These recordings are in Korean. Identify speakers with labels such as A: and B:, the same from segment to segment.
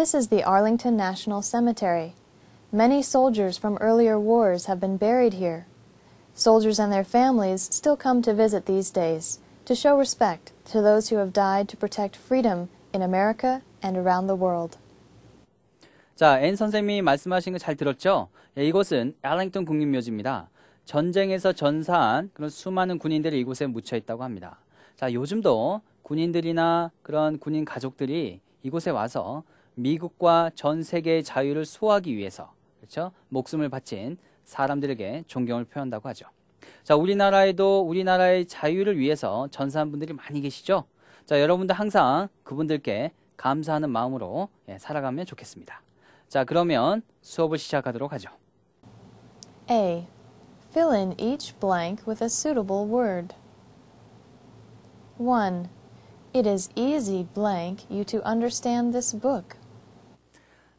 A: This is the Arlington National Cemetery. Many soldiers from earlier wars have been buried here. Soldiers and their families still come to visit these days to show respect to those who have died to protect freedom in America and around the world.
B: 자, 앤 선생님이 말씀하신 거 잘 들었죠? 예, 이곳은 알랭턴 국립묘지입니다. 전쟁에서 전사한 그런 수많은 군인들이 이곳에 묻혀 있다고 합니다. 자, 요즘도 군인들이나 그런 군인 가족들이 이곳에 와서 미국과 전 세계의 자유를 소화하기 위해서 그렇죠? 목숨을 바친 사람들에게 존경을 표한다고 하죠. 자, 우리나라에도 우리나라의 자유를 위해서 전사한 분들이 많이 계시죠? 자, 여러분도 항상 그분들께 감사하는 마음으로 예, 살아가면 좋겠습니다. 자, 그러면 수업을 시작하도록 하죠.
A: A. Fill in each blank with a suitable word. 1. It is easy blank you to understand this book.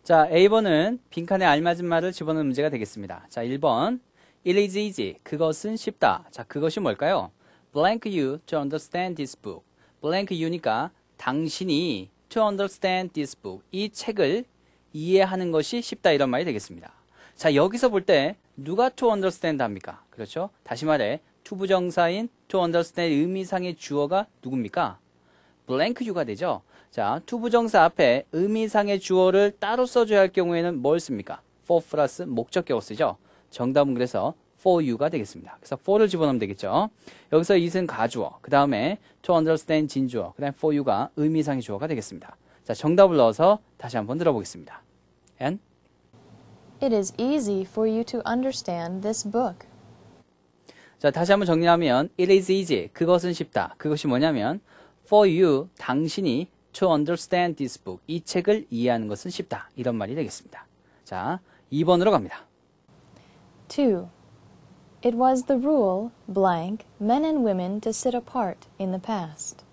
B: 자, A번은 빈칸에 알맞은 말을 집어넣는 문제가 되겠습니다. 자, 1번. It is easy. 그것은 쉽다. 자, 그것이 뭘까요? blank you to understand this book. blank you니까 당신이 to understand this book. 이 책을 이해하는 것이 쉽다. 이런 말이 되겠습니다. 자, 여기서 볼 때 누가 to understand 합니까? 그렇죠? 다시 말해, 투부정사인 to understand 의미상의 주어가 누굽니까? blank you가 되죠? 자, 투부정사 앞에 의미상의 주어를 따로 써줘야 할 경우에는 뭘 씁니까? for 플러스 목적격어 쓰죠. 정답은 그래서 for you가 되겠습니다. 그래서 for를 집어넣으면 되겠죠. 여기서 is은 가주어, 그 다음에 to understand 진주어, 그 다음에 for you가 의미상의 주어가 되겠습니다. 자, 정답을 넣어서 다시 한번 들어보겠습니다. And
A: It is easy for you to understand this book.
B: 자, 다시 한번 정리하면 it is easy. 그것은 쉽다. 그것이 뭐냐면 for you 당신이 To understand this book. 이 책을 이해하는 것은 쉽다. 이런 말이 되겠습니다. 자, 2번으로 갑니다.
A: 2. It was the rule, blank, men and women to sit apart in the past.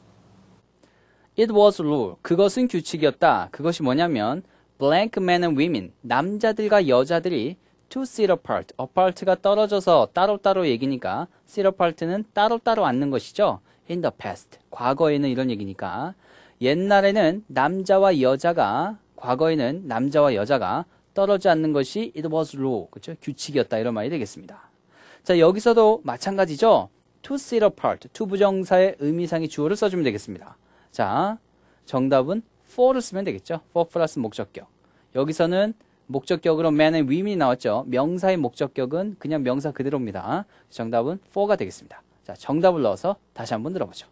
B: It was rule. 그것은 규칙이었다. 그것이 뭐냐면 blank men and women, 남자들과 여자들이 to sit apart, apart가 떨어져서 따로따로 얘기니까 sit apart는 따로따로 앉는 것이죠. in the past, 과거에는 이런 얘기니까 옛날에는 남자와 여자가 과거에는 남자와 여자가 떨어지 지 않는 것이 it was law 그렇죠? 규칙이었다 이런 말이 되겠습니다. 자 여기서도 마찬가지죠. to sit apart t 부정사의 의미상의 주어를 써주면 되겠습니다. 자 정답은 for를 쓰면 되겠죠. for 플러스 목적격 여기서는 목적격으로 man and women이 나왔죠. 명사의 목적격은 그냥 명사 그대로입니다. 정답은 for가 되겠습니다. 자 정답을 넣어서 다시 한번 들어보죠.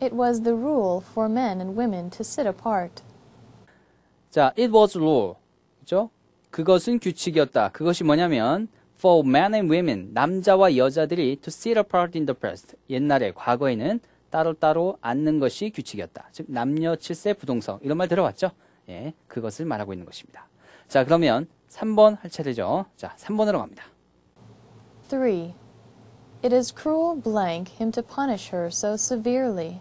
A: It was the rule for men and women to sit apart.
B: 자, it was rule. 그죠? 그것은 규칙이었다. 그것이 뭐냐면 for men and women 남자와 여자들이 to sit apart in the past 옛날에 과거에는 따로따로 앉는 것이 규칙이었다. 즉 남녀 칠세 부동성 이런 말 들어봤죠? 예, 그것을 말하고 있는 것입니다. 자, 그러면 3번 할 차례죠. 자, 3번으로 갑니다.
A: 3. It is cruel blank him to punish her so severely.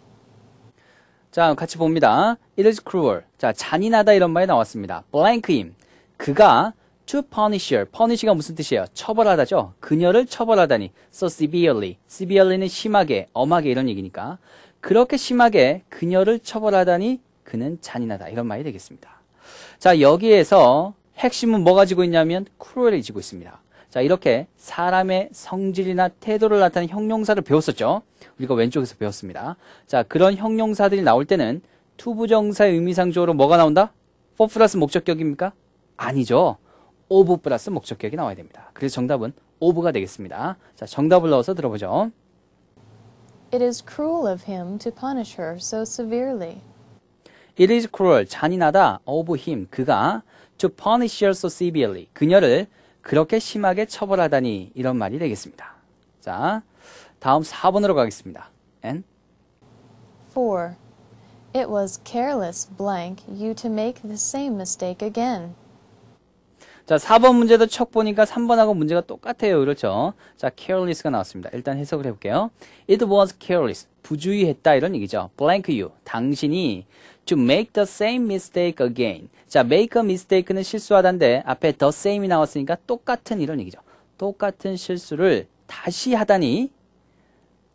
B: 자, 같이 봅니다. It is cruel. 자, 잔인하다 이런 말이 나왔습니다. blank임. 그가 to punish her. punish가 무슨 뜻이에요? 처벌하다죠? 그녀를 처벌하다니. so severely. severely는 심하게, 엄하게 이런 얘기니까. 그렇게 심하게 그녀를 처벌하다니 그는 잔인하다. 이런 말이 되겠습니다. 자, 여기에서 핵심은 뭐 가지고 있냐면 cruel이 지고 있습니다. 자, 이렇게 사람의 성질이나 태도를 나타내는 형용사를 배웠었죠. 우리가 왼쪽에서 배웠습니다. 자, 그런 형용사들이 나올 때는 투부정사의 의미상조로 뭐가 나온다? for 플러스 목적격입니까? 아니죠. of 플러스 목적격이 나와야 됩니다. 그래서 정답은 of가 되겠습니다. 자, 정답을 넣어서 들어보죠.
A: It is cruel of him to punish her so severely.
B: It is cruel, 잔인하다, of him, 그가, to punish her so severely, 그녀를 그렇게 심하게 처벌하다니 이런 말이 되겠습니다. 자, 다음 4번으로 가겠습니다. n
A: 4. It was careless blank you to make the same mistake again.
B: 자, 4번 문제도 척 보니까 3번하고 문제가 똑같아요. 그렇죠? 자, careless가 나왔습니다. 일단 해석을 해볼게요. It was careless. 부주의했다. 이런 얘기죠. blank you. 당신이 to make the same mistake again. 자, make a mistake는 실수하다인데 앞에 the same이 나왔으니까 똑같은 이런 얘기죠. 똑같은 실수를 다시 하다니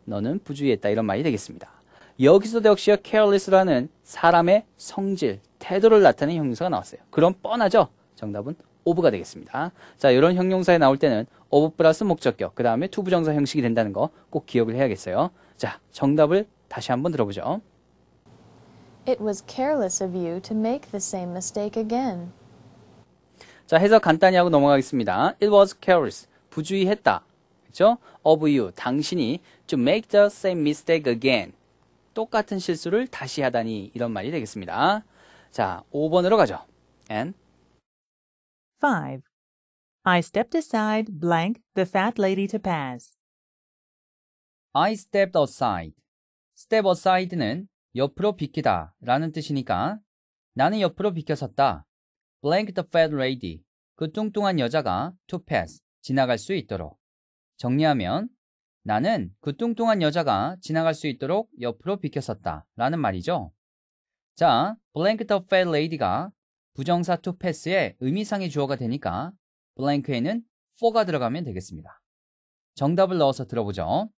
B: 너는 부주의했다 이런 말이 되겠습니다. 여기서도 역시 careless라는 사람의 성질, 태도를 나타내는 형용사가 나왔어요. 그럼 뻔하죠? 정답은 of가 되겠습니다. 자, 이런 형용사에 나올 때는 of 플러스 목적격, 그 다음에 to 부정사 형식이 된다는 거 꼭 기억을 해야겠어요. 자, 정답을 다시 한번 들어보죠.
A: It was careless of you to make the same mistake again.
B: 자, 해석 간단히 하고 넘어가겠습니다. It was careless. 부주의했다. 그죠? of you. 당신이 to make the same mistake again. 똑같은 실수를 다시 하다니 이런 말이 되겠습니다. 자, 5번으로 가죠.
C: And 5. I stepped aside blank the fat lady to pass. I stepped aside.
B: step aside는 옆으로 비키다 라는 뜻이니까 나는 옆으로 비켜섰다. blank the fat lady. 그 뚱뚱한 여자가 to pass, 지나갈 수 있도록. 정리하면 나는 그 뚱뚱한 여자가 지나갈 수 있도록 옆으로 비켜섰다 라는 말이죠. 자, blank the fat lady가 부정사 to pass의 의미상의 주어가 되니까 blank에는 for가 들어가면 되겠습니다. 정답을 넣어서 들어보죠.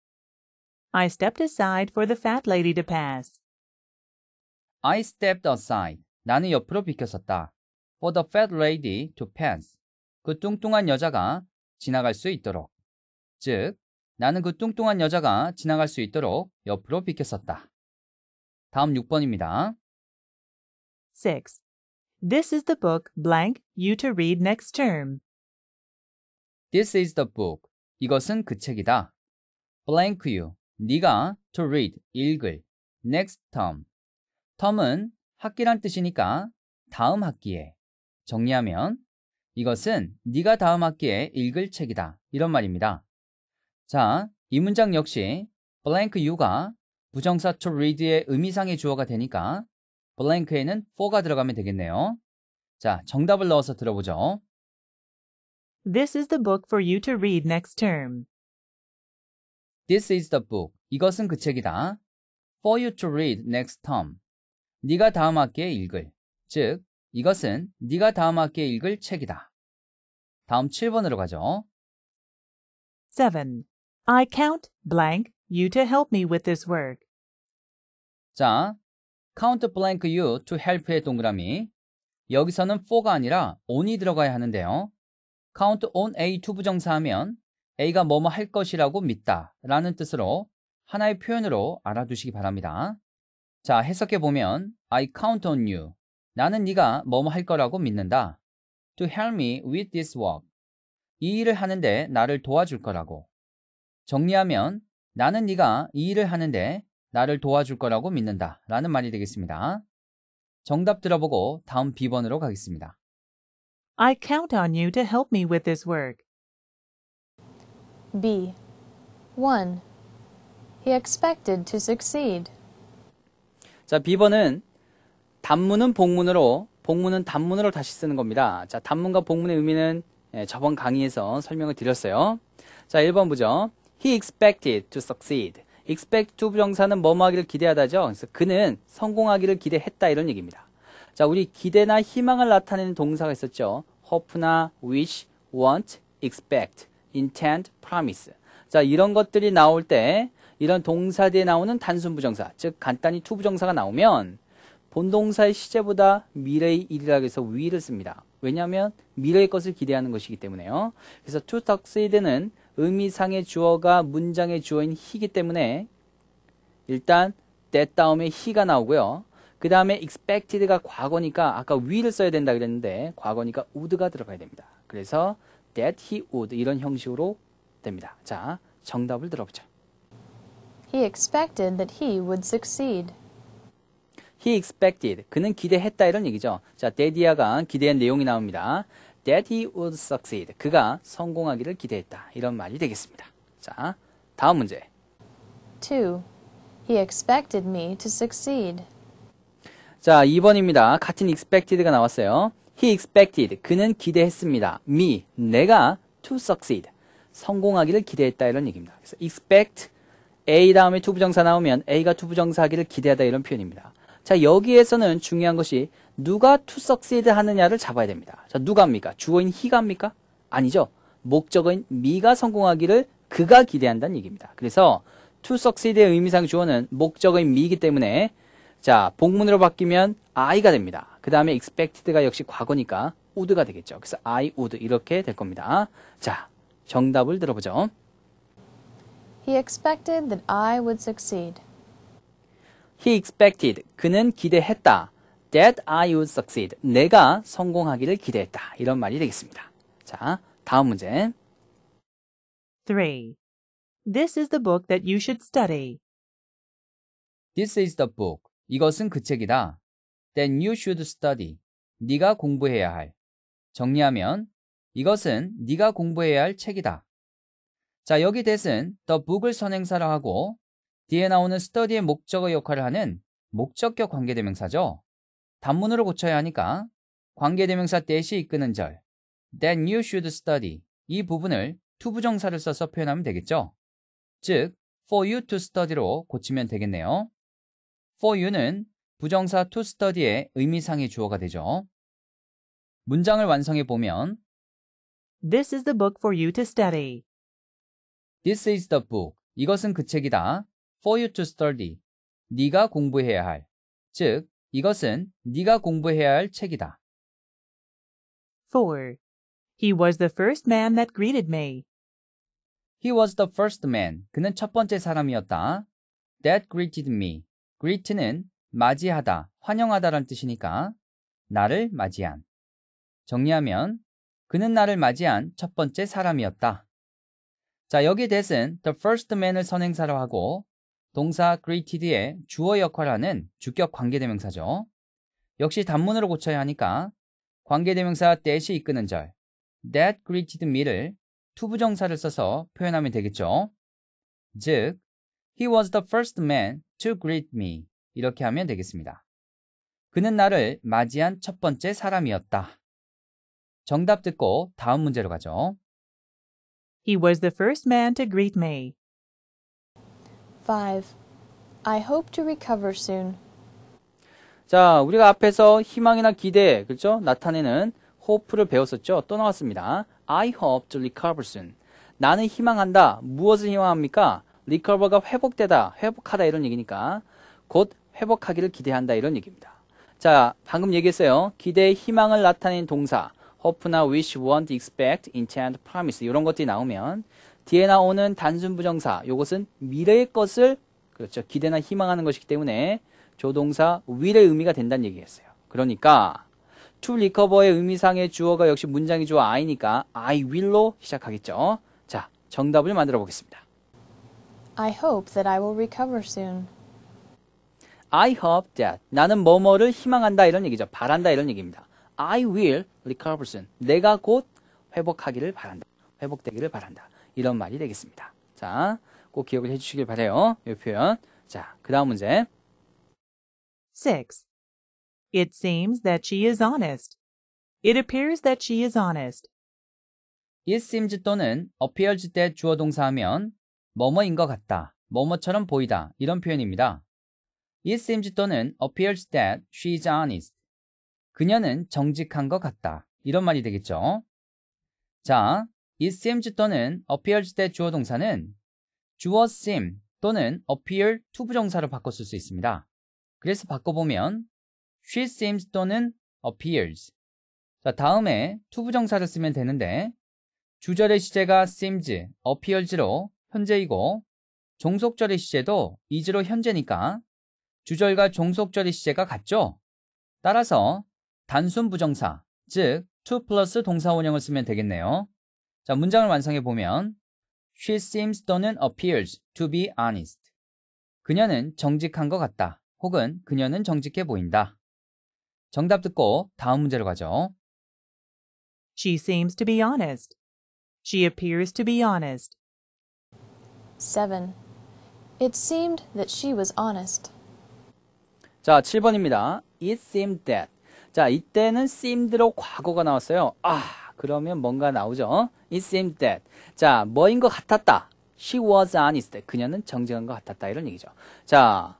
B: I stepped aside for the fat lady to pass. I stepped aside. 나는 옆으로 비켜섰다. For the fat lady to pass. 그 뚱뚱한 여자가 지나갈 수 있도록. 즉, 나는 그 뚱뚱한 여자가 지나갈 수 있도록 옆으로 비켜었다
C: 다음 6번입니다. 6. This is the book blank you to read next term. This is the book.
B: 이것은 그 책이다. blank you. 네가 to read 읽을 next term 텀은 학기란 뜻이니까 다음 학기에 정리하면 이것은 네가 다음 학기에 읽을 책이다 이런 말입니다. 자, 이 문장 역시 blank you가 부정사 to read의 의미상의 주어가 되니까 blank에는 for가 들어가면 되겠네요. 자, 정답을 넣어서 들어보죠.
C: This is the book for you to read next term. This is the book. 이것은 그 책이다.
B: For you to read next term. 네가 다음 학기에 읽을, 즉 이것은
C: 네가 다음 학기에 읽을 책이다. 다음 7번으로 가죠. 7. I count blank you to help me with this work.
B: 자, count blank you to help의 동그라미. 여기서는 for가 아니라 on이 들어가야 하는데요. count on a to 부정사하면 a가 뭐뭐 할 것이라고 믿다 라는 뜻으로 하나의 표현으로 알아두시기 바랍니다. 자, 해석해 보면 I count on you. 나는 네가 뭐뭐 할 거라고 믿는다. To help me with this work. 이 일을 하는데 나를 도와줄 거라고. 정리하면 나는 네가 이 일을 하는데 나를 도와줄 거라고 믿는다. 라는 말이 되겠습니다. 정답 들어보고 다음 비번으로
C: 가겠습니다. I count on you to help me with this work.
A: B. 1. He expected to succeed.
B: 자, B번은 단문은 복문으로, 복문은 단문으로 다시 쓰는 겁니다. 자, 단문과 복문의 의미는 예, 저번 강의에서 설명을 드렸어요. 자, 1번 보죠. He expected to succeed. expect to 부정사는 뭐뭐하기를 기대하다죠. 그래서 그는 성공하기를 기대했다 이런 얘기입니다. 자, 우리 기대나 희망을 나타내는 동사가 있었죠. hope나 wish, want, expect, i n t e n d promise. 자, 이런 것들이 나올 때 이런 동사 뒤에 나오는 단순 부정사, 즉 간단히 투 부정사가 나오면 본동사의 시제보다 미래의 일이라고 해서 위를 씁니다. 왜냐하면 미래의 것을 기대하는 것이기 때문에요. 그래서 to succeed는 의미상의 주어가 문장의 주어인 he이기 때문에 일단 that 다음에 he가 나오고요. 그 다음에 expected가 과거니까 아까 w i l l 써야 된다 그랬는데 과거니까 would가 들어가야 됩니다. 그래서 that he would 이런 형식으로 됩니다. 자, 정답을 들어보죠.
A: He expected that he would succeed.
B: He expected. 그는 기대했다 이런 얘기죠. 자, 데디아가 기대한 내용이 나옵니다. That he would succeed. 그가 성공하기를 기대했다. 이런 말이 되겠습니다. 자, 다음 문제.
A: 2. He expected me to succeed.
B: 자, 2번입니다. 같은 expected가 나왔어요. He expected. 그는 기대했습니다. me. 내가 to succeed. 성공하기를 기대했다. 이런 얘기입니다. 그래서 expect A 다음에 투부정사 나오면 A가 투부정사하기를 기대하다 이런 표현입니다. 자 여기에서는 중요한 것이 누가 투석 s u 하느냐를 잡아야 됩니다. 자 누가입니까? 주어인 h 가입니까 아니죠. 목적은 미가 성공하기를 그가 기대한다는 얘기입니다. 그래서 투석 s u 의 의미상 주어는 목적인 미이기 때문에 자 복문으로 바뀌면 I가 됩니다. 그 다음에 expected가 역시 과거니까 would가 되겠죠. 그래서 I would 이렇게 될 겁니다. 자 정답을 들어보죠.
A: He expected that I would succeed.
B: He expected. 그는 기대했다. That I would succeed. 내가 성공하기를 기대했다. 이런 말이 되겠습니다. 자, 다음 문제. 3. This is the book that you should study. This is the book. 이것은 그 책이다. t h e n you should study. 네가 공부해야 할. 정리하면 이것은 네가 공부해야 할 책이다. 자, 여기 대 a the book을 선행사라 하고 뒤에 나오는 study의 목적의 역할을 하는 목적격 관계대명사죠. 단문으로 고쳐야 하니까 관계대명사 대시 이끄는 이절 then you should study 이 부분을 to 부정사를 써서 표현하면 되겠죠. 즉 for you to study로 고치면 되겠네요. for you는 부정사 to study의 의미상의 주어가 되죠. 문장을 완성해 보면 This is the book for you to study. This is the book. 이것은 그 책이다. For you to study. 네가 공부해야 할. 즉, 이것은 네가 공부해야 할 책이다. 4. He was the first man that greeted me. He was the first man. 그는 첫 번째 사람이었다. That greeted me. greet는 맞이하다, 환영하다란 뜻이니까 나를 맞이한. 정리하면 그는 나를 맞이한 첫 번째 사람이었다. 자, 여기 t h 대신 the first man을 선행사로 하고 동사 greeted의 주어 역할하는 주격 관계대명사죠. 역시 단문으로 고쳐야 하니까 관계대명사 that이 이끄는 절 that greeted me를 투부정사를 써서 표현하면 되겠죠. 즉, he was the first man to greet me 이렇게 하면 되겠습니다. 그는 나를 맞이한 첫 번째 사람이었다.
C: 정답 듣고 다음 문제로 가죠. He was the first man to greet me.
A: 5. I hope to recover soon.
B: 자, 우리가 앞에서 희망이나 기대, 그렇죠? 나타내는 hope를 배웠었죠? 또 나왔습니다. I hope to recover soon. 나는 희망한다. 무엇을 희망합니까? recover가 회복되다, 회복하다 이런 얘기니까 곧 회복하기를 기대한다 이런 얘기입니다. 자, 방금 얘기했어요. 기대의 희망을 나타낸 동사. hope나 wish, want, expect, intend, promise 이런 것들이 나오면 뒤에 나오는 단순 부정사 이것은 미래의 것을 그렇죠 기대나 희망하는 것이기 때문에 조동사 will의 의미가 된다는 얘기였어요. 그러니까 to recover의 의미상의 주어가 역시 문장이 주어 I니까 I will로 시작하겠죠. 자, 정답을 만들어 보겠습니다.
A: I hope that I will recover soon.
B: I hope that 나는 뭐뭐를 희망한다 이런 얘기죠. 바란다 이런 얘기입니다. I will recover s o n 내가 곧 회복하기를 바란다. 회복되기를 바란다. 이런 말이 되겠습니다. 자, 꼭 기억을 해주시길 바래요. 이 표현. 자, 그 다음 문제.
C: 6. It seems that she is honest. It appears that she is honest. It seems 또는 appears 때
B: 주어 동사하면 뭐뭐인 것 같다, 뭐뭐처럼 보이다 이런 표현입니다. It seems 또는 appears that she is honest 그녀는 정직한 것 같다. 이런 말이 되겠죠. 자, it seems 또는 appears 때 주어 동사는 주어 seem 또는 appear to 부정사로 바꿨을수 있습니다. 그래서 바꿔보면 she seems 또는 appears 자, 다음에 to 부정사를 쓰면 되는데 주절의 시제가 seems, appears로 현재이고 종속절의 시제도 is로 현재니까 주절과 종속절의 시제가 같죠? 따라서 단순 부정사, 즉 to 플러스 동사 원형을 쓰면 되겠네요. 자, 문장을 완성해 보면 She seems 또는 appears to be honest. 그녀는 정직한 것
C: 같다. 혹은 그녀는 정직해 보인다. 정답 듣고 다음 문제로 가죠. She seems to be honest. She appears to be honest.
A: 7. It seemed that she was honest.
B: 자, 7번입니다. It seemed that. 자, 이때는 seemed로 과거가 나왔어요. 아, 그러면 뭔가 나오죠. It seemed that. 자, 뭐인 것 같았다. She was honest. 그녀는 정직한 것 같았다. 이런 얘기죠. 자,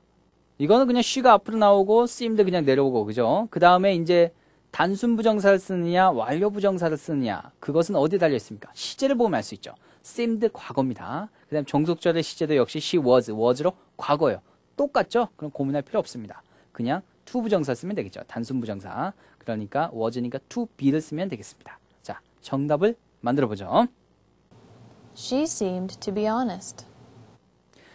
B: 이거는 그냥 she가 앞으로 나오고 seemed 그냥 내려오고 그죠? 그 다음에 이제 단순 부정사를 쓰느냐 완료 부정사를 쓰느냐 그것은 어디에 달려 있습니까? 시제를 보면 알 수 있죠. seemed 과거입니다. 그 다음 종속절의 시제도 역시 she was, was로 과거예요. 똑같죠? 그럼 고민할 필요 없습니다. 그냥 to 부정사 쓰면 되겠죠. 단순 부정사. 그러니까 was니까 to be를 쓰면 되겠습니다. 자, 정답을 만들어 보죠.
A: She seemed to be honest.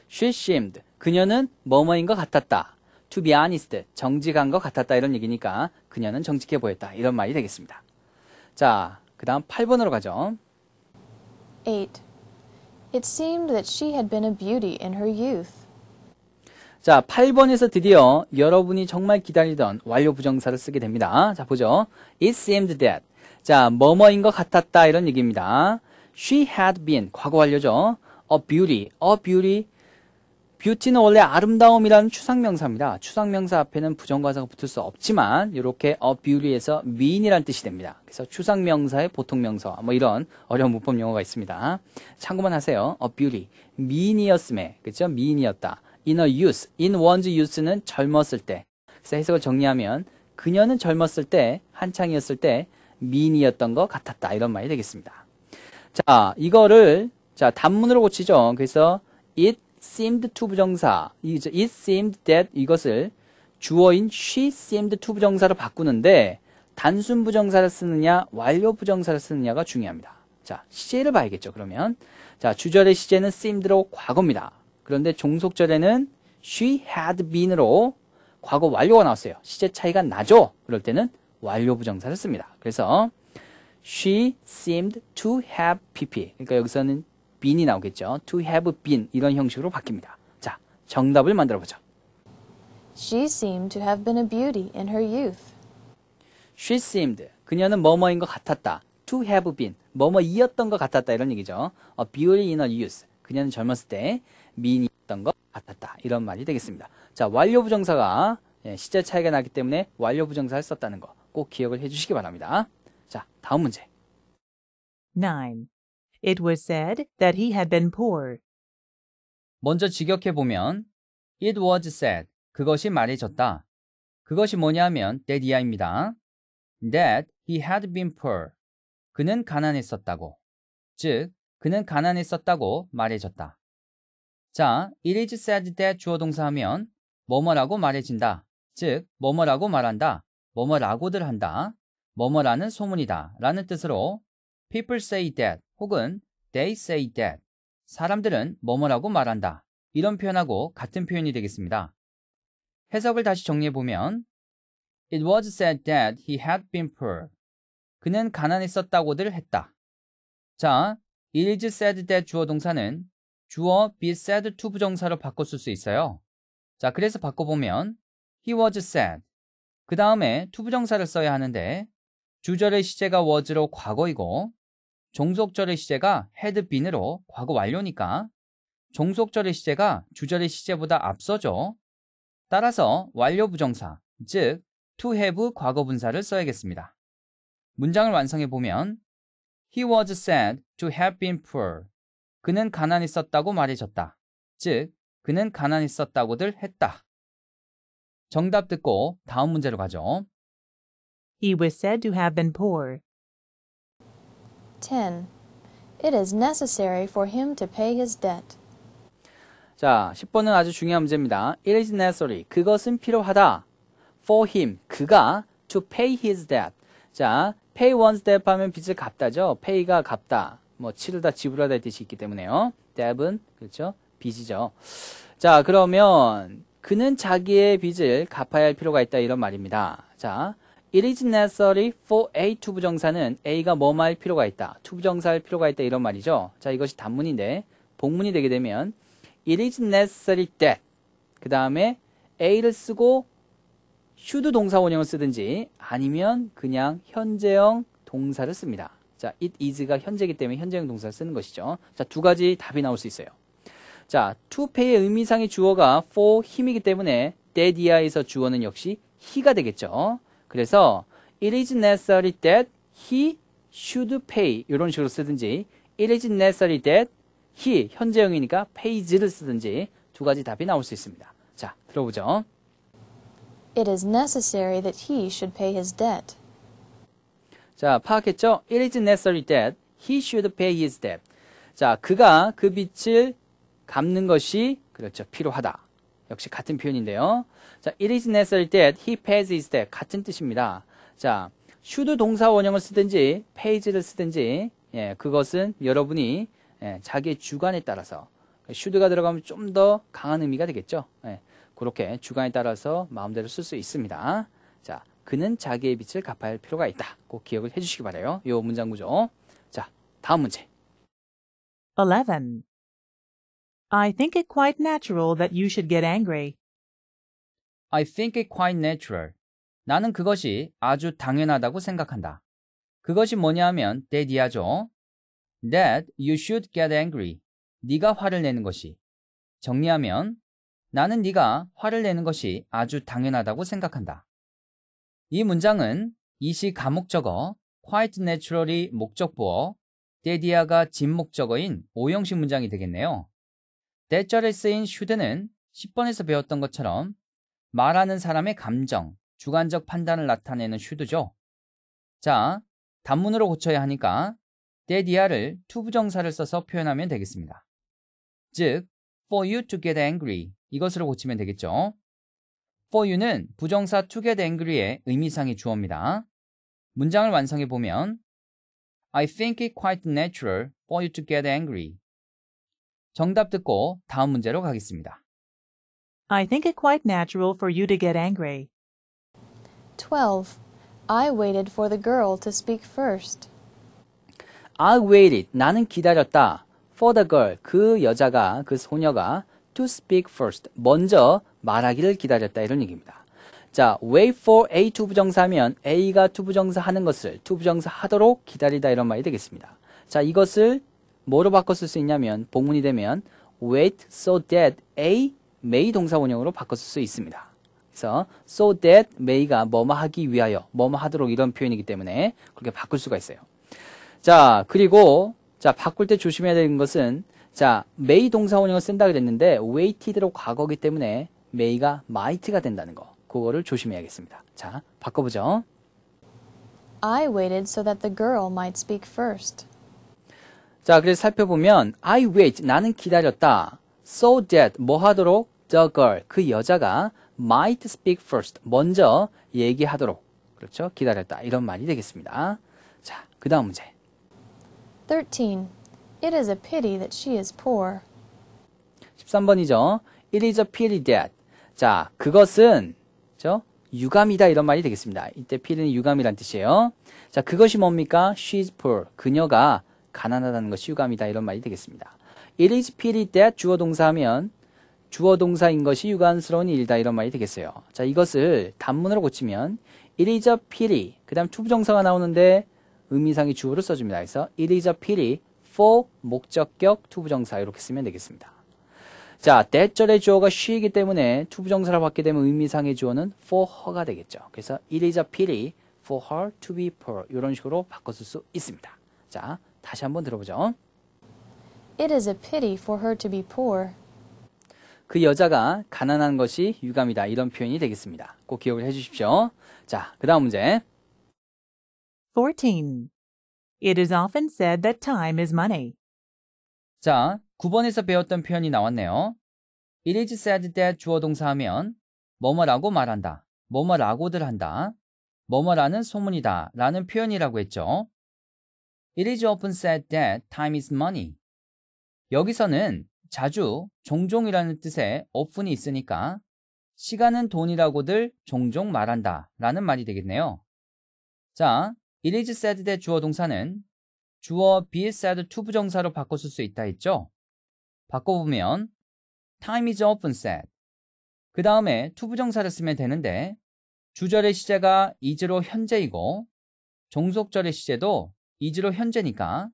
B: She seemed. 그녀는 뭐뭐인 것 같았다. To be honest. 정직한 것 같았다. 이런 얘기니까 그녀는 정직해 보였다. 이런 말이 되겠습니다. 자, 그 다음 8번으로 가죠.
A: 8. It seemed that she had been a beauty in her youth.
B: 자, 8번에서 드디어 여러분이 정말 기다리던 완료 부정사를 쓰게 됩니다. 자, 보죠. It seemed that. 자, 뭐뭐인 것 같았다. 이런 얘기입니다. She had been. 과거 완료죠. A beauty. A beauty. 뷰티는 원래 아름다움이라는 추상명사입니다. 추상명사 앞에는 부정과사가 붙을 수 없지만 이렇게 a beauty에서 미인이란 뜻이 됩니다. 그래서 추상명사의 보통명사 뭐 이런 어려운 문법 용어가 있습니다. 참고만 하세요. a beauty 미인이었음에 그렇죠? 미인이었다. in a youth, in one's youth는 젊었을 때. 그래서 해석을 정리하면 그녀는 젊었을 때, 한창이었을 때 미인이었던 것 같았다. 이런 말이 되겠습니다. 자, 이거를 자, 단문으로 고치죠. 그래서 it seemed to 부정사, it seemed that 이것을 주어인 she seemed to 부정사로 바꾸는데 단순 부정사를 쓰느냐, 완료 부정사를 쓰느냐가 중요합니다. 자, 시제를 봐야겠죠, 그러면. 자, 주절의 시제는 seemed로 과거입니다. 그런데 종속절에는 she had been으로 과거 완료가 나왔어요. 시제 차이가 나죠? 그럴 때는 완료 부정사를 씁니다. 그래서 she seemed to have pp. 그러니까 여기서는 been이 나오겠죠. to have been 이런 형식으로 바뀝니다. 자, 정답을 만들어 보죠.
A: She seemed to have been a beauty in her youth.
B: She seemed 그녀는 뭐뭐인 것 같았다. To have been 뭐뭐이었던 것 같았다 이런 얘기죠. A beauty in her youth 그녀는 젊었을 때 미인이었던 것 같았다. 이런 말이 되겠습니다. 자, 완료 부정사가 예, 시제 차이가 나기 때문에 완료 부정사를 썼다는 거 꼭 기억을 해주시기 바랍니다.
C: 자, 다음 문제. 9. It was said that he had been poor. 먼저 직역해 보면 It was said.
B: 그것이 말해졌다. 그것이 뭐냐면 t h a 입니다 That he had been poor. 그는 가난했었다고. 즉, 그는 가난했었다고 말해졌다. 자, it is said that 주어 동사 하면 뭐뭐라고 말해진다. 즉, 뭐뭐라고 말한다. 뭐뭐라고들 한다. 뭐뭐라는 소문이다. 라는 뜻으로 people say that 혹은 they say that 사람들은 뭐뭐라고 말한다. 이런 표현하고 같은 표현이 되겠습니다. 해석을 다시 정리해보면 It was said that he had been poor. 그는 가난했었다고들 했다. 자, it is said that 주어 동사는 주어 be sad to 부정사로 바꿔 쓸수 있어요. 자, 그래서 바꿔보면 he was sad. 그 다음에 to 부정사를 써야 하는데 주절의 시제가 was로 과거이고 종속절의 시제가 had been으로 과거 완료니까 종속절의 시제가 주절의 시제보다 앞서죠. 따라서 완료 부정사, 즉 to have 과거 분사를 써야겠습니다. 문장을 완성해 보면 He was sad to have been poor. 그는 가난했었다고 말해줬다. 즉, 그는 가난했었다고들 했다.
C: 정답 듣고 다음 문제로 가죠. He was said to have been poor.
A: 10. It is necessary for him to pay his debt.
B: 자, 10번은 아주 중요한 문제입니다. It is necessary. 그것은 필요하다. For him. 그가 to pay his debt. 자, pay one's debt 하면 빚을 갚다죠. pay가 갚다. 뭐 치르다 지불하다 할 뜻이 있기 때문에요. debt은 그렇죠? 빚이죠. 자, 그러면 그는 자기의 빚을 갚아야 할 필요가 있다 이런 말입니다. 자, it is necessary for A to 부정사는 A가 뭐뭐 할 필요가 있다. to 부정사 할 필요가 있다 이런 말이죠. 자, 이것이 단문인데 복문이 되게 되면 it is necessary that 그 다음에 A를 쓰고 should 동사 원형을 쓰든지 아니면 그냥 현재형 동사를 씁니다. 자, it is가 현재이기 때문에 현재형 동사를 쓰는 것이죠. 자, 두 가지 답이 나올 수 있어요. 자, to pay의 의미상의 주어가 for him이기 때문에 that이하에서 주어는 역시 he가 되겠죠. 그래서 it is necessary that he should pay 이런 식으로 쓰든지 it is necessary that he 현재형이니까 pays를 쓰든지 두 가지 답이 나올 수 있습니다. 자, 들어보죠.
A: It is necessary that he should pay his debt.
B: 자, 파악했죠? It is necessary that he should pay his debt. 자, 그가 그 빚을 갚는 것이 그렇죠. 필요하다. 역시 같은 표현인데요. 자, it is necessary that he pays his debt. 같은 뜻입니다. 자, should 동사 원형을 쓰든지 pay를 쓰든지 예, 그것은 여러분이 예, 자기의 주관에 따라서 should가 들어가면 좀 더 강한 의미가 되겠죠. 예, 그렇게 주관에 따라서 마음대로 쓸 수 있습니다. 자, 그는 자기의 빚을 갚아야 할 필요가 있다. 꼭 기억을
C: 해주시기 바래요. 요 문장 구조. 자, 다음 문제. 11. I think it quite natural that you should get angry.
B: I think it quite natural. 나는 그것이 아주 당연하다고 생각한다. 그것이 뭐냐 면 that이야죠. That you should get angry. 네가 화를 내는 것이. 정리하면 나는 네가 화를 내는 것이 아주 당연하다고 생각한다. 이 문장은 이시 감목적어 quite naturally 목적보어, 데디아가 진목적어인 오형식 문장이 되겠네요. 대절에 쓰인 슈드는 10번에서 배웠던 것처럼 말하는 사람의 감정, 주관적 판단을 나타내는 슈드죠. 자, 단문으로 고쳐야 하니까 데디아를 투부정사를 써서 표현하면 되겠습니다. 즉, for you to get angry 이것으로 고치면 되겠죠. for you는 부정사 to get angry의 의미상의 주어입니다. 문장을 완성해 보면 I think it quite natural for you to get angry. 정답 듣고 다음 문제로 가겠습니다. I think it
C: quite natural for you to get angry.
A: 12. I waited for the girl to speak first.
B: I waited. 나는 기다렸다. For the girl. 그 여자가, 그 소녀가 to speak first. 먼저 말하기를 기다렸다 이런 얘기입니다. 자, wait for A to 부정사면 A가 to 부정사 하는 것을 to 부정사 하도록 기다리다 이런 말이 되겠습니다. 자, 이것을 뭐로 바꿨을수 있냐면 본문이 되면 wait so that A may 동사 원형으로 바꿨을수 있습니다. 그래서 so that may가 뭐뭐 하기 위하여 뭐뭐 하도록 이런 표현이기 때문에 그렇게 바꿀 수가 있어요. 자, 그리고 자, 바꿀 때 조심해야 되는 것은 자, may 동사 원형을 쓴다 그랬는데 w e i g t e d 로 과거기 때문에 may가 might가 된다는 거. 그거를 조심해야겠습니다. 자, 바꿔보죠.
A: I waited so that the girl might speak first.
B: 자, 그래서 살펴보면 I wait 나는 기다렸다. So that 뭐 하도록 the girl 그 여자가 might speak first 먼저 얘기하도록 그렇죠? 기다렸다 이런 말이 되겠습니다. 자, 그다음 문제.
A: 13 It is a pity that she is poor.
B: 13번이죠. It is a pity that. 자, 그것은 그죠? 유감이다 이런 말이 되겠습니다. 이때 pity는 유감이란 뜻이에요. 자, 그것이 뭡니까? She's poor. 그녀가 가난하다는 것이 유감이다 이런 말이 되겠습니다. It is pity that 주어 동사하면 주어 동사인 것이 유감스러운 일이다 이런 말이 되겠어요. 자, 이것을 단문으로 고치면 It is a pity. 그다음 투부정사가 나오는데 의미상의 주어를 써줍니다. 그래서 It is a pity for 목적격 투부정사 이렇게 쓰면 되겠습니다. 자, t 절의 주어가 she이기 때문에 투부정사를 받게 되면 의미상의 주어는 for her가 되겠죠. 그래서 it is a pity for her to be poor 이런 식으로 바꿨을수 있습니다. 자, 다시 한번 들어보죠.
A: It is a pity for her to be poor.
B: 그 여자가 가난한 것이 유감이다. 이런
C: 표현이 되겠습니다. 꼭 기억을 해 주십시오. 자, 그 다음 문제. 14. It is often said that time is money. 자,
B: 9번에서 배웠던 표현이 나왔네요. It is said that 주어 동사하면 뭐뭐라고 말한다, 뭐뭐라고들 한다, 뭐뭐라는 소문이다 라는 표현이라고 했죠. It is often said that time is money. 여기서는 자주, 종종이라는 뜻의 often이 있으니까 시간은 돈이라고들 종종 말한다 라는 말이 되겠네요. 자, It is said 대 주어 동사는 주어 be said to 부정사로 바꿔 쓸 수 있다 했죠? 바꿔보면 time is often said 그 다음에 to 부정사를 쓰면 되는데 주절의 시제가 is로 현재이고 종속절의 시제도 is로 현재니까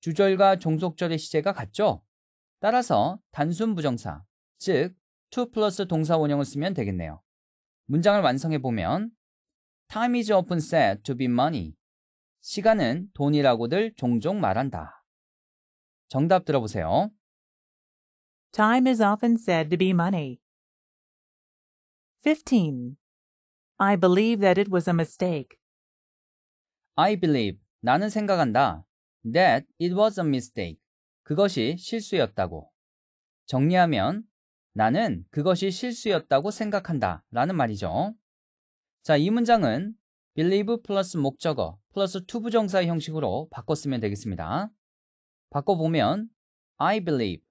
B: 주절과 종속절의 시제가 같죠? 따라서 단순 부정사, 즉 to 플러스 동사 원형을 쓰면 되겠네요. 문장을 완성해 보면 Time is often said to be money. 시간은 돈이라고들 종종 말한다. 정답 들어보세요.
C: Time is often said to be money. 15. I believe that it was a mistake. I
B: believe 나는 생각한다. That it was a mistake. 그것이 실수였다고. 정리하면 나는 그것이 실수였다고 생각한다 라는 말이죠. 자, 이 문장은 believe 플러스 목적어 플러스 투 부정사의 형식으로 바꿨으면 되겠습니다. 바꿔보면 I believe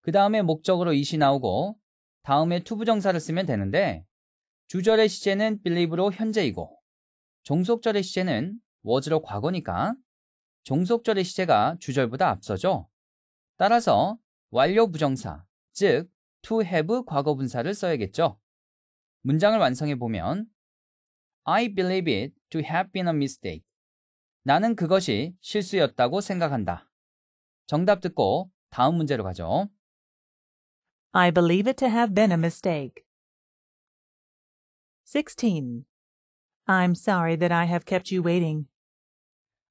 B: 그 다음에 목적으로 이시 나오고 다음에 투 부정사를 쓰면 되는데 주절의 시제는 believe로 현재이고 종속절의 시제는 was로 과거니까 종속절의 시제가 주절보다 앞서죠. 따라서 완료 부정사, 즉 to have 과거 분사를 써야겠죠. 문장을 완성해 보면 I believe it to have been a mistake. 나는 그것이 실수였다고 생각한다. 정답 듣고 다음 문제로
C: 가죠. I believe it to have been a mistake. 16. I'm sorry that I have kept you waiting.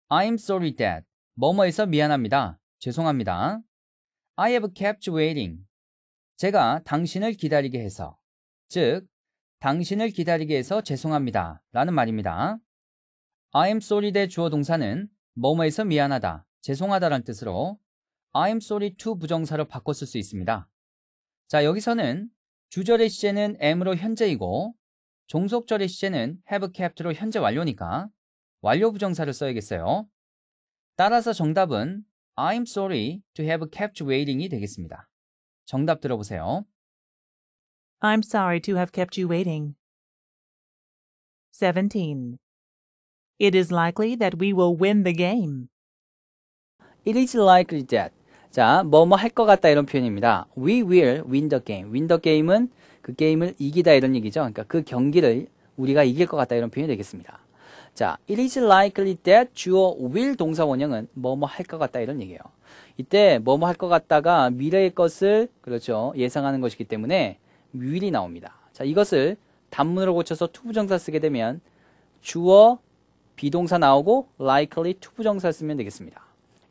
B: I'm sorry that 뭐뭐해서 미안합니다. 죄송합니다. I have kept you waiting. 제가 당신을 기다리게 해서 즉 당신을 기다리게 해서 죄송합니다. 라는 말입니다. I'm sorry 대 주어 동사는 뭐뭐에서 미안하다, 죄송하다라는 뜻으로 I'm sorry to 부정사로 바꿔 쓸수 있습니다. 자, 여기서는 주절의 시제는 am으로 현재이고 종속절의 시제는 have kept로 현재 완료니까 완료 부정사를 써야겠어요. 따라서 정답은 I'm sorry to have kept waiting이 되겠습니다. 정답 들어보세요.
C: I'm sorry to have kept you waiting. 17. It is likely that we will win the game. It is likely that. 자, 뭐뭐 할 것 같다
B: 이런 표현입니다. We will win the game. win the game은 그 게임을 이기다 이런 얘기죠. 그러니까 그 경기를 우리가 이길 것 같다 이런 표현이 되겠습니다. 자, it is likely that 주어 will 동사 원형은 뭐뭐 할 것 같다 이런 얘기예요. 이때 뭐뭐 할 것 같다가 미래의 것을 그렇죠 예상하는 것이기 때문에 유일이 나옵니다. 자, 이것을 단문으로 고쳐서 투부정사 쓰게 되면 주어 비동사 나오고 likely 투부정사 쓰면 되겠습니다.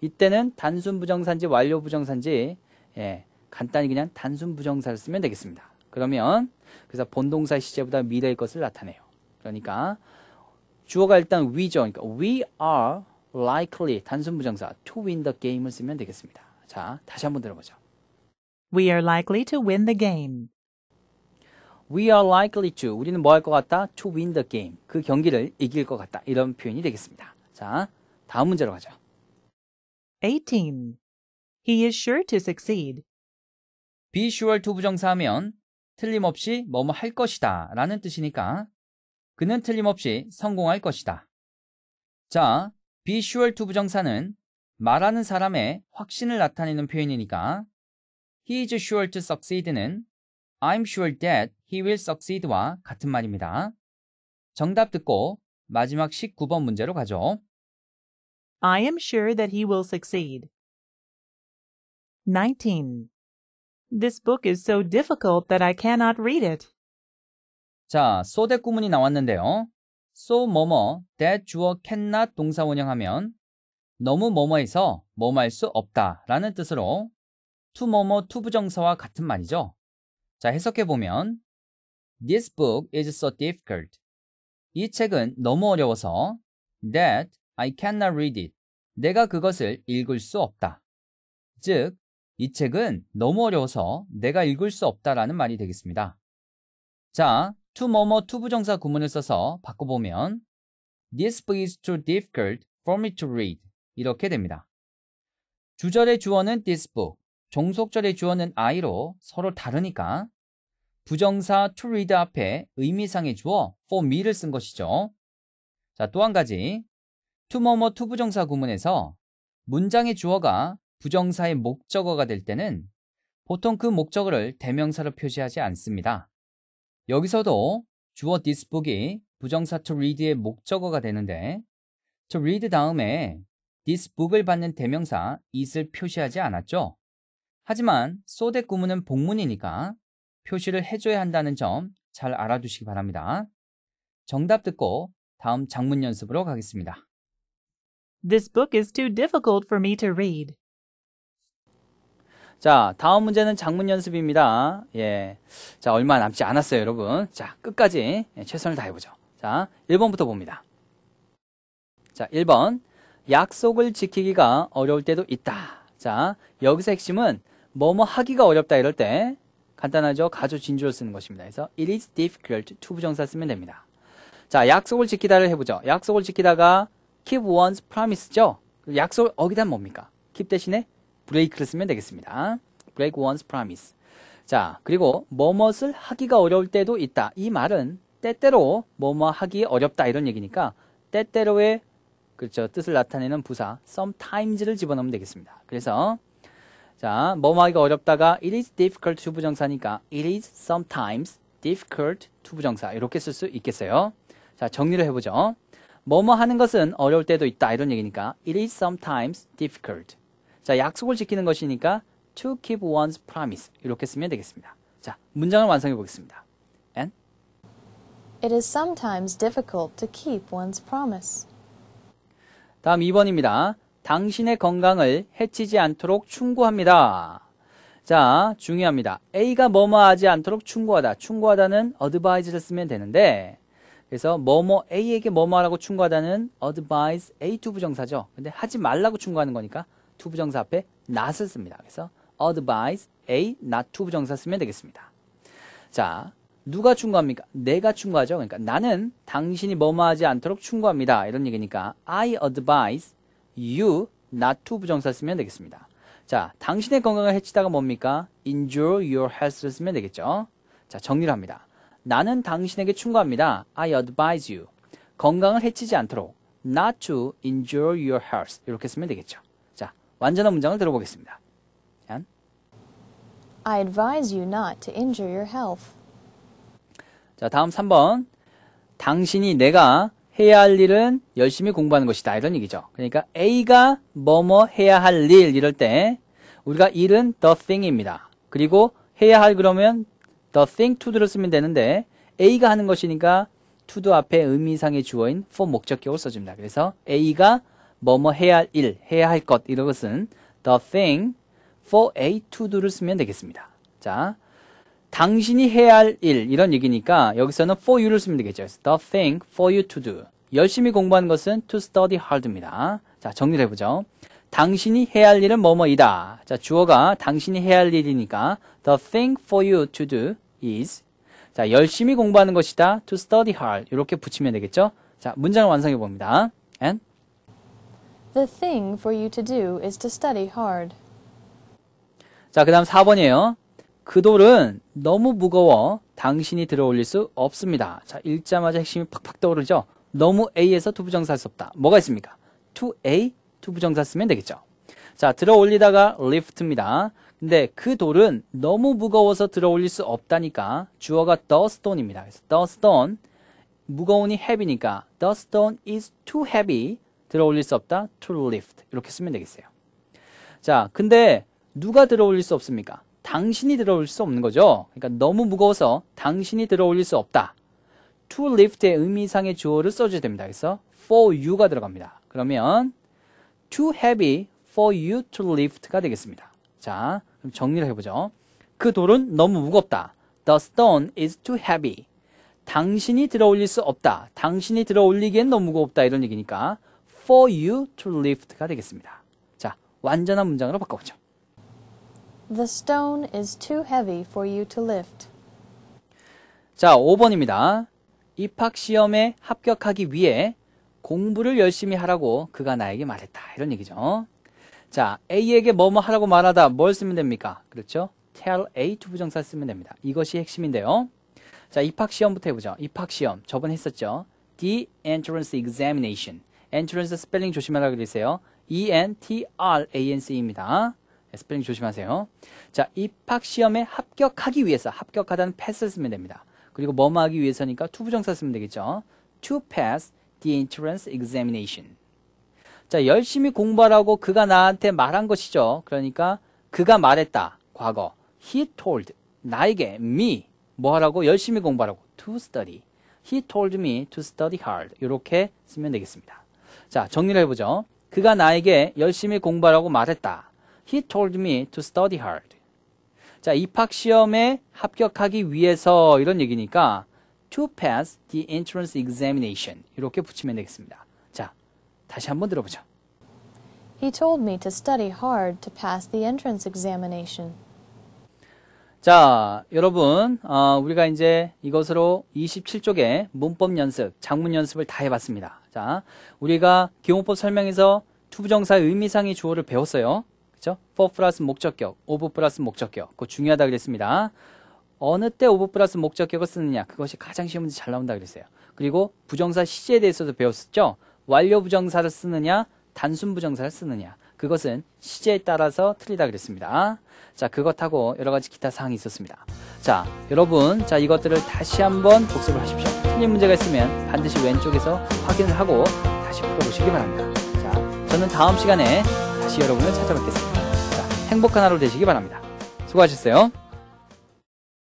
B: 이때는 단순 부정사인지 완료 부정사인지 예, 간단히 그냥 단순 부정사를 쓰면 되겠습니다. 그러면 그래서 본동사 시제보다 미래일 것을 나타내요. 그러니까 주어가 일단 we죠. 그러니까 we are likely 단순 부정사 to win the game을 쓰면 되겠습니다. 자, 다시 한번 들어보죠.
C: We are likely to win the game. We are likely to.
B: 우리는 뭐 할 것 같다? To win the game. 그 경기를 이길 것 같다. 이런 표현이 되겠습니다. 자, 다음 문제로 가죠. 18. He is sure to succeed. Be sure to 부정사하면 틀림없이 뭐뭐 할 것이다 라는 뜻이니까 그는 틀림없이 성공할 것이다. 자, be sure to 부정사는 말하는 사람의 확신을 나타내는 표현이니까 he is sure to succeed는 I'm sure that he will succeed와
C: 같은 말입니다. 정답 듣고 마지막 19번 문제로 가죠. I am sure that he will succeed. 19. This book is so difficult that I cannot read it.
B: 자, so that 구문이 나왔는데요. so 뭐뭐 that 주어 cannot 동사 원형하면 너무 뭐뭐해서 뭐뭐할 수 없다 라는 뜻으로 to 뭐뭐 to 부정사와 같은 말이죠. 자, 해석해 보면 This book is so difficult. 이 책은 너무 어려워서 that I cannot read it. 내가 그것을 읽을 수 없다. 즉, 이 책은 너무 어려워서 내가 읽을 수 없다라는 말이 되겠습니다. 자, to 뭐뭐 to 부정사 구문을 써서 바꿔보면 This book is too difficult for me to read. 이렇게 됩니다. 주절의 주어는 this book. 종속절의 주어는 I로 서로 다르니까 부정사 to read 앞에 의미상의 주어 for me를 쓴 것이죠. 자, 또 한 가지. to 뭐뭐 to 부정사 구문에서 문장의 주어가 부정사의 목적어가 될 때는 보통 그 목적어를 대명사로 표시하지 않습니다. 여기서도 주어 this book이 부정사 to read의 목적어가 되는데 to read 다음에 this book을 받는 대명사 it을 표시하지 않았죠. 하지만 소대 구문은 복문이니까 표시를 해줘야 한다는 점 잘 알아두시기 바랍니다. 정답 듣고 다음 장문 연습으로 가겠습니다.
C: This book is too difficult for me to read.
B: 자, 다음 문제는 장문 연습입니다. 예. 자, 얼마 남지 않았어요, 여러분. 자, 끝까지 최선을 다해보죠. 자, 1번부터 봅니다. 자, 1번. 약속을 지키기가 어려울 때도 있다. 자, 여기서 핵심은 뭐뭐 하기가 어렵다 이럴 때 간단하죠. 가주 진주를 쓰는 것입니다. 그래서 it is difficult to 부정사 쓰면 됩니다. 자, 약속을 지키다를 해보죠. 약속을 지키다가 keep one's promise죠. 약속을 어기다 뭡니까? keep 대신에 break를 쓰면 되겠습니다. break one's promise. 자, 그리고 뭐뭐을 하기가 어려울 때도 있다. 이 말은 때때로 뭐뭐 하기 어렵다 이런 얘기니까 때때로의 그렇죠 뜻을 나타내는 부사 sometimes를 집어넣으면 되겠습니다. 그래서 자, 뭐뭐하기가 어렵다가 it is difficult to 부정사니까 it is sometimes difficult to 부정사 이렇게 쓸 수 있겠어요. 자, 정리를 해보죠. 뭐뭐 하는 것은 어려울 때도 있다 이런 얘기니까 it is sometimes difficult. 자, 약속을 지키는 것이니까 to keep one's promise 이렇게 쓰면 되겠습니다. 자, 문장을 완성해 보겠습니다. And
A: It is sometimes difficult to keep one's promise.
B: 다음 2번입니다. 당신의 건강을 해치지 않도록 충고합니다. 자, 중요합니다. A가 뭐뭐 하지 않도록 충고하다. 충고하다는 advise를 쓰면 되는데 그래서 뭐뭐 A에게 뭐뭐 하라고 충고하다는 advise A to 부정사죠. 근데 하지 말라고 충고하는 거니까 to 부정사 앞에 not을 씁니다. 그래서 advise A not to 부정사 쓰면 되겠습니다. 자, 누가 충고합니까? 내가 충고하죠. 그러니까 나는 당신이 뭐뭐 하지 않도록 충고합니다. 이런 얘기니까 I advise you, not to 부정사 쓰면 되겠습니다. 자, 당신의 건강을 해치다가 뭡니까? injure your health를 쓰면 되겠죠. 자, 정리를 합니다. 나는 당신에게 충고합니다. I advise you. 건강을 해치지 않도록 not to injure your health 이렇게 쓰면 되겠죠. 자, 완전한 문장을 들어보겠습니다. 얀.
A: I advise you not to injure your health.
B: 자, 다음 3번. 당신이 내가 해야 할 일은 열심히 공부하는 것이다. 이런 얘기죠. 그러니까 A가 뭐뭐 해야 할 일 이럴 때 우리가 일은 the thing입니다. 그리고 해야 할 그러면 the thing to do를 쓰면 되는데 A가 하는 것이니까 to do 앞에 의미상의 주어인 for 목적격을 써줍니다. 그래서 A가 뭐뭐 해야 할 일, 해야 할 것 이런 것은 the thing for A to do를 쓰면 되겠습니다. 자, 당신이 해야 할 일, 이런 얘기니까 여기서는 for you를 쓰면 되겠죠. the thing for you to do. 열심히 공부하는 것은 to study hard입니다. 자, 정리를 해보죠. 당신이 해야 할 일은 뭐뭐이다. 자, 주어가 당신이 해야 할 일이니까 the thing for you to do is 자, 열심히 공부하는 것이다. to study hard. 이렇게 붙이면 되겠죠? 자, 문장을 완성해 봅니다. and
A: The thing for you to do is to study hard.
B: 자, 그다음 4번이에요. 그 돌은 너무 무거워 당신이 들어 올릴 수 없습니다. 자, 읽자마자 핵심이 팍팍 떠오르죠? 너무 A에서 투부정사 할수 없다. 뭐가 있습니까? to A, 투부정사 쓰면 되겠죠. 자, 들어 올리다가 lift입니다. 근데 그 돌은 너무 무거워서 들어 올릴 수 없다니까 주어가 the stone입니다. 그래서 the stone, 무거우니 heavy니까 the stone is too heavy, 들어 올릴 수 없다, to lift. 이렇게 쓰면 되겠어요. 자, 근데 누가 들어 올릴 수 없습니까? 당신이 들어올 수 없는 거죠. 그러니까 너무 무거워서 당신이 들어올릴 수 없다. to lift의 의미상의 주어를 써줘야 됩니다. 그래서 for you가 들어갑니다. 그러면 too heavy for you to lift가 되겠습니다. 자, 그럼 정리를 해보죠. 그 돌은 너무 무겁다. The stone is too heavy. 당신이 들어올릴 수 없다. 당신이 들어올리기엔 너무 무겁다. 이런 얘기니까 for you to lift가 되겠습니다. 자, 완전한 문장으로 바꿔보죠.
A: The stone is too heavy for you to lift.
B: 자, 5번입니다. 입학 시험에 합격하기 위해 공부를 열심히 하라고 그가 나에게 말했다. 이런 얘기죠. 자, A에게 뭐뭐 하라고 말하다 뭘 쓰면 됩니까? 그렇죠? tell A to 부정사 쓰면 됩니다. 이것이 핵심인데요. 자, 입학 시험부터 해보죠. 입학 시험. 저번에 했었죠. The entrance examination. entrance 스펠링 조심하라 그랬어요. E-N-T-R-A-N-C입니다. 스펠링 조심하세요. 자, 입학 시험에 합격하기 위해서 합격하다는 패스 를 쓰면 됩니다. 그리고 뭐뭐 하기 위해서니까 투부정사 쓰면 되겠죠. to pass the entrance examination. 자, 열심히 공부하라고 그가 나한테 말한 것이죠. 그러니까 그가 말했다. 과거. he told 나에게 me 뭐 하라고 열심히 공부하라고 to study. he told me to study hard. 이렇게 쓰면 되겠습니다. 자, 정리를 해 보죠. 그가 나에게 열심히 공부하라고 말했다. He told me to study hard. 자, 입학 시험에 합격하기 위해서 이런 얘기니까 to pass the entrance examination 이렇게 붙이면 되겠습니다. 자, 다시 한번 들어보죠.
A: He told me to study hard to pass the entrance examination.
B: 자, 여러분, 어, 우리가 이제 이것으로 2 7쪽에 문법 연습, 작문 연습을 다 해봤습니다. 자, 우리가 기호법 설명에서 투부정사의 의미상의 주어를 배웠어요. 그죠? for 플러스 목적격, of 플러스 목적격. 그거 중요하다 그랬습니다. 어느 때 of 플러스 목적격을 쓰느냐. 그것이 가장 시험 문제 잘 나온다 그랬어요. 그리고 부정사 시제에 대해서도 배웠었죠? 완료 부정사를 쓰느냐, 단순 부정사를 쓰느냐. 그것은 시제에 따라서 틀리다 그랬습니다. 자, 그것하고 여러 가지 기타 사항이 있었습니다. 자, 여러분, 자, 이것들을 다시 한번 복습을 하십시오. 틀린 문제가 있으면 반드시 왼쪽에서 확인을 하고 다시 풀어보시기 바랍니다. 자, 저는 다음 시간에 다시 여러분을 찾아뵙겠습니다. 자, 행복한 하루 되시기 바랍니다. 수고하셨어요.